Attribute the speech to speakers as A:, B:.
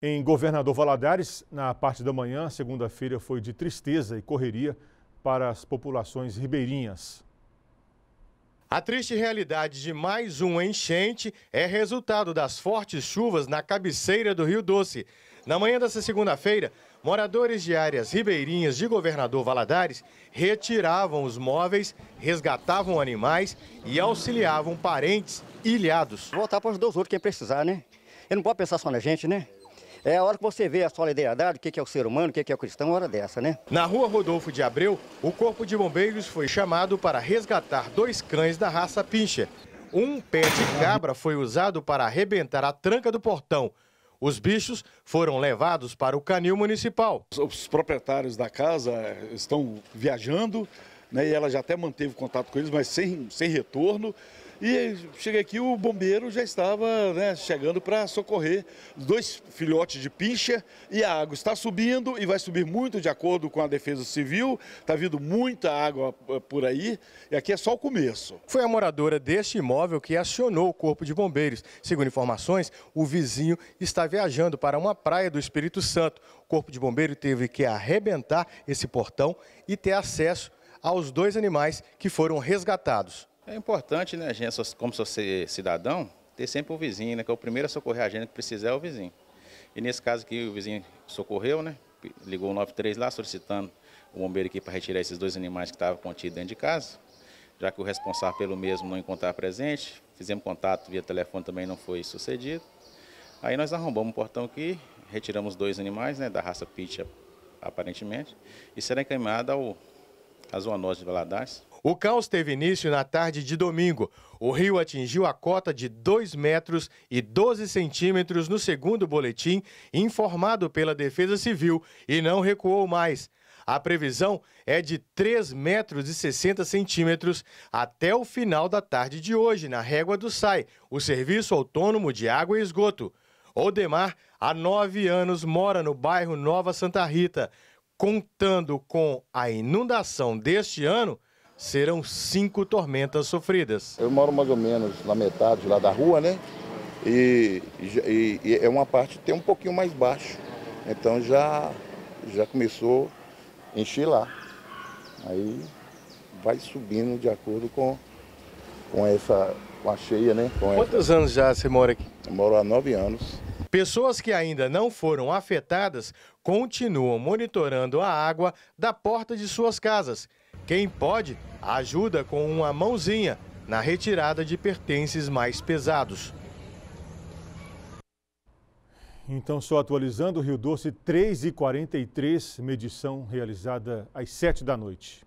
A: Em Governador Valadares, na parte da manhã, segunda-feira foi de tristeza e correria para as populações ribeirinhas. A triste realidade
B: de mais uma enchente é resultado das fortes chuvas na cabeceira do Rio Doce. Na manhã dessa segunda-feira, moradores de áreas ribeirinhas de Governador Valadares retiravam os móveis, resgatavam animais e auxiliavam parentes ilhados. Voltar para ajudar os outros quem precisar, né? Ele não pode pensar só na gente, né? É a hora que você vê a solidariedade, o que é o ser humano, o que é o cristão, hora dessa, né? Na rua Rodolfo de Abreu, o Corpo de Bombeiros foi chamado para resgatar dois cães da raça Pincher. Um pé de cabra foi usado para arrebentar a tranca do portão. Os bichos
A: foram levados para o canil municipal. Os proprietários da casa eh, estão viajando, né, e ela já até manteve contato com eles, mas sem, sem retorno. E cheguei aqui, o bombeiro já estava né, chegando para socorrer dois filhotes de pincha e a água está subindo e vai subir muito de acordo com a Defesa Civil. Está vindo muita água eh, por aí e aqui é só o começo. Foi a moradora deste
B: imóvel que acionou o Corpo de Bombeiros. Segundo informações, o vizinho está viajando para uma praia do Espírito Santo. O Corpo de Bombeiro teve que arrebentar esse portão e ter acesso aos dois animais que foram resgatados.
C: É importante, né, gente, como cidadão, ter sempre o um vizinho, né, que é o primeiro a socorrer a gente que precisar é o vizinho. E nesse caso aqui, o vizinho socorreu, né, ligou o 93 lá solicitando o bombeiro aqui para retirar esses dois animais que estavam contidos dentro de casa, já que o responsável pelo mesmo não encontrar presente. Fizemos contato via telefone, também não foi sucedido. Aí nós arrombamos um portão aqui, retiramos dois animais, né, da raça Picha, aparentemente, e será encaminhado ao a zoonose de Valadares. O caos teve início na tarde de domingo. O rio
B: atingiu a cota de 2 metros e 12 centímetros no segundo boletim informado pela Defesa Civil e não recuou mais. A previsão é de 3 metros e 60 centímetros até o final da tarde de hoje, na régua do SAI, o Serviço Autônomo de Água e Esgoto. Odemar, há nove anos, mora no bairro Nova Santa Rita contando com a inundação deste ano, serão cinco tormentas sofridas. Eu moro mais ou menos
C: na metade lá da rua, né? E, e, e é uma parte tem um pouquinho mais baixo. Então já, já começou a encher lá. Aí vai subindo de acordo com, com essa com a cheia, né? Com Quantos
B: essa... anos já você mora aqui? Eu moro há nove anos. Pessoas que ainda não foram afetadas continuam monitorando a água da porta de suas casas. Quem pode, ajuda com uma mãozinha na retirada de
A: pertences mais pesados. Então, só atualizando, Rio Doce 3 e 43, medição realizada às 7 da noite.